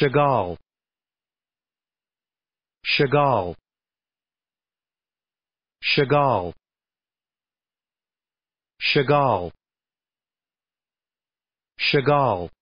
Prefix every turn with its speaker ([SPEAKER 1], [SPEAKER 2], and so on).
[SPEAKER 1] Chagall Chagall Chagall Chagall Chagall